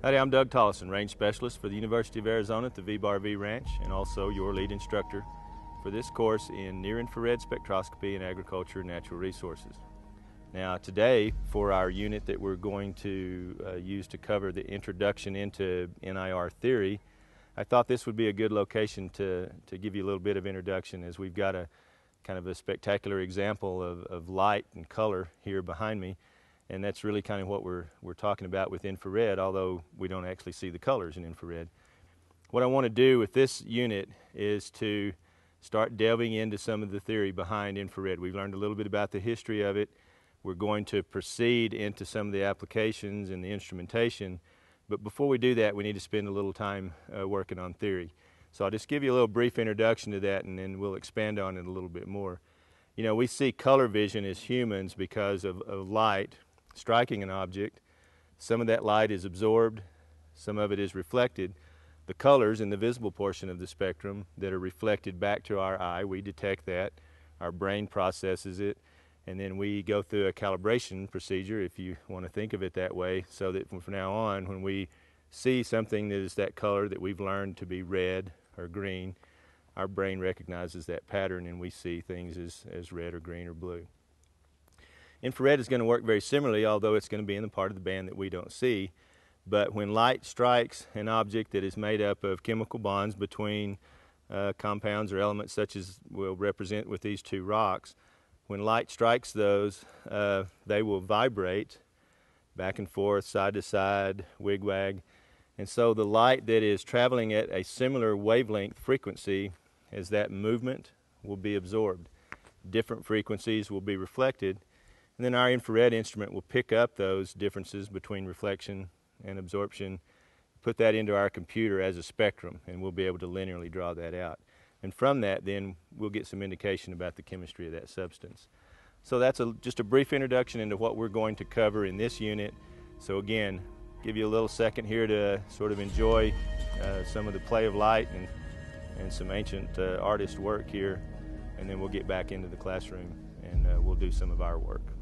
Howdy, I'm Doug Tollison, range specialist for the University of Arizona at the V-Bar V Ranch and also your lead instructor for this course in near-infrared spectroscopy and agriculture and natural resources. Now today, for our unit that we're going to uh, use to cover the introduction into NIR theory, I thought this would be a good location to, to give you a little bit of introduction as we've got a kind of a spectacular example of, of light and color here behind me and that's really kind of what we're, we're talking about with infrared, although we don't actually see the colors in infrared. What I want to do with this unit is to start delving into some of the theory behind infrared. We've learned a little bit about the history of it. We're going to proceed into some of the applications and the instrumentation. But before we do that, we need to spend a little time uh, working on theory. So I'll just give you a little brief introduction to that and then we'll expand on it a little bit more. You know, we see color vision as humans because of, of light striking an object, some of that light is absorbed, some of it is reflected. The colors in the visible portion of the spectrum that are reflected back to our eye, we detect that, our brain processes it, and then we go through a calibration procedure, if you want to think of it that way, so that from now on, when we see something that is that color that we've learned to be red or green, our brain recognizes that pattern and we see things as, as red or green or blue. Infrared is going to work very similarly, although it's going to be in the part of the band that we don't see. But when light strikes an object that is made up of chemical bonds between uh, compounds or elements such as we'll represent with these two rocks, when light strikes those, uh, they will vibrate back and forth, side to side, wigwag. And so the light that is traveling at a similar wavelength frequency as that movement will be absorbed. Different frequencies will be reflected, and then our infrared instrument will pick up those differences between reflection and absorption, put that into our computer as a spectrum, and we'll be able to linearly draw that out. And from that, then, we'll get some indication about the chemistry of that substance. So that's a, just a brief introduction into what we're going to cover in this unit. So again, give you a little second here to sort of enjoy uh, some of the play of light and, and some ancient uh, artist work here, and then we'll get back into the classroom and uh, we'll do some of our work.